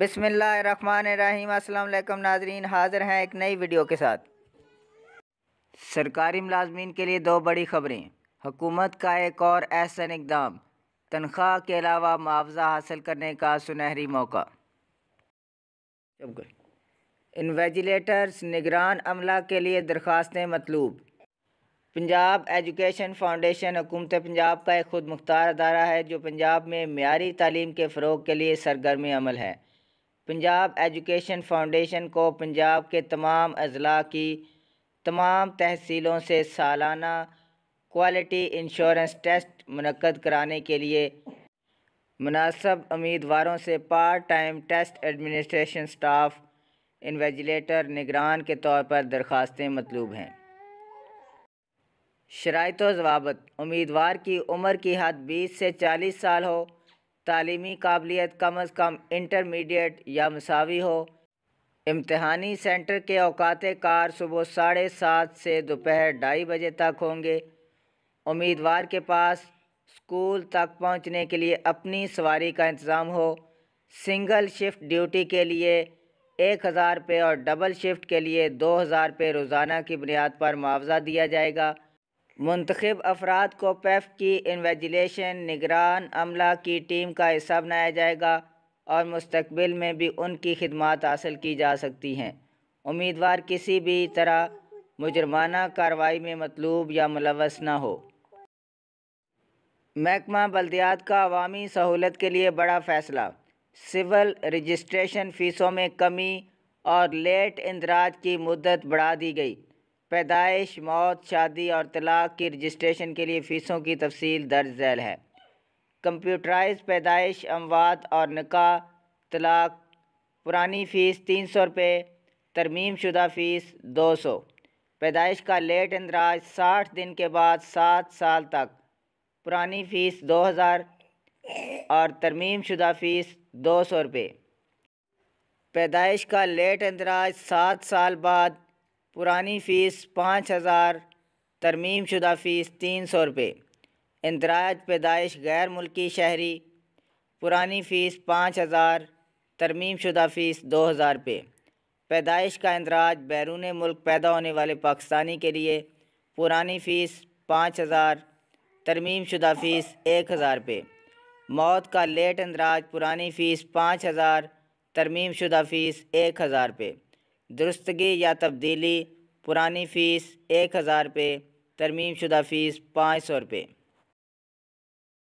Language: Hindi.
बिसमीम अल्लाम नाजरीन हाज़िर हैं एक नई वीडियो के साथ सरकारी मुलाजमीन के लिए दो बड़ी खबरें हुकूमत का एक और एहसन इकदाम तनख्वाह के अलावा मुआवजा हासिल करने का सुनहरी मौका इन्वेजिलेटर्स निगरान अमला के लिए दरख्वास्तें मतलूब पंजाब एजुकेशन फाउंडेशन हुकूमत पंजाब का एक खुद मुख्तार अदारा है जो पंजाब में मीरी तालीम के फ़रोग के लिए सरगर्म अमल है पंजाब एजुकेशन फाउंडेशन को पंजाब के तमाम अजला की तमाम तहसीलों से सालाना क्वालिटी इंश्योरेंस टेस्ट मनक़द कराने के लिए मुनासब उम्मीदवारों से part time test administration staff invigilator निगरान के तौर पर दरख्वास्तें मतलूब हैं शरात जवाबत उम्मीदवार की उम्र की हद बीस से चालीस साल हो तालीमी काबिलियत कम अज़ कम इंटरमीडिएट या मसावी हो इम्तहानी सेंटर के अवकात कार सुबह साढ़े सात से दोपहर ढाई बजे तक होंगे उम्मीदवार के पास स्कूल तक पहुंचने के लिए अपनी सवारी का इंतज़ाम हो सिंगल शिफ्ट ड्यूटी के लिए एक हज़ार रुपये और डबल शिफ्ट के लिए दो हज़ार रुपये रोज़ाना की बुनियाद पर मुआवजा दिया जाएगा मंतखब अफराद को पेफ की इन्वेजिलेशन निगरान अमला की टीम का हिस्सा बनाया जाएगा और मुस्तबिल में भी उनकी खदमात हासिल की जा सकती हैं उम्मीदवार किसी भी तरह मुजरमाना कार्रवाई में मतलूब या मुलवस ना हो महकमा बल्दियात का अवामी सहूलत के लिए बड़ा फ़ैसला सिविल रजिस्ट्रेशन फ़ीसों में कमी और लेट इंदराज की मदत बढ़ा दी गई पैदाइश मौत शादी और तलाक की रजिस्ट्रेशन के लिए फ़ीसों की तफसील दर्ज झैल है कंप्यूटराइज पैदाइश अमवात और निका तलाक पुरानी फ़ीस तीन सौ रुपये तरमीम शुदा फ़ीस दो सौ पैदाइश का लेट इंदराज साठ दिन के बाद सात साल तक पुरानी फ़ीस दो हज़ार और तरमीम शुदा फ़ीस दो सौ रुपये पैदाइश का लेट इंदराज सात साल बाद पुरानी फ़ीस पाँच हज़ार तरमीम शुदा फ़ीस तीन सौ रुपये इंदराज पैदाइश गैर मुल्की शहरी पुरानी फ़ीस पाँच हज़ार तरमीम शुदा फ़ीस दो हज़ार रुपये पैदाइश का इंदराज बैरून मुल्क पैदा होने वाले पाकिस्तानी के लिए पुरानी फ़ीस पाँच हज़ार तरमीम शुदा फ़ीस एक हज़ार रुपये मौत का लेट इंदराज पुरानी फ़ीस पाँच हज़ार तरमीम शुदा फ़ीस एक हज़ार रुपये दुरुस्तगी या तब्दीली पुरानी फ़ीस एक हज़ार रुपये तरमीम शुदा फ़ीस पाँच सौ रुपये